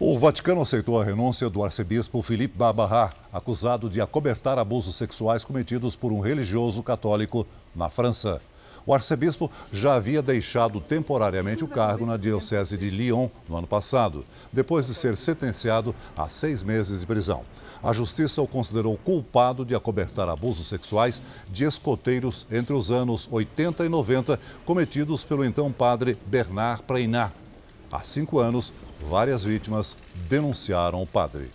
O Vaticano aceitou a renúncia do arcebispo Felipe Barbará, acusado de acobertar abusos sexuais cometidos por um religioso católico na França. O arcebispo já havia deixado temporariamente o cargo na Diocese de Lyon no ano passado, depois de ser sentenciado a seis meses de prisão. A justiça o considerou culpado de acobertar abusos sexuais de escoteiros entre os anos 80 e 90, cometidos pelo então padre Bernard Preinat. Há cinco anos, várias vítimas denunciaram o padre.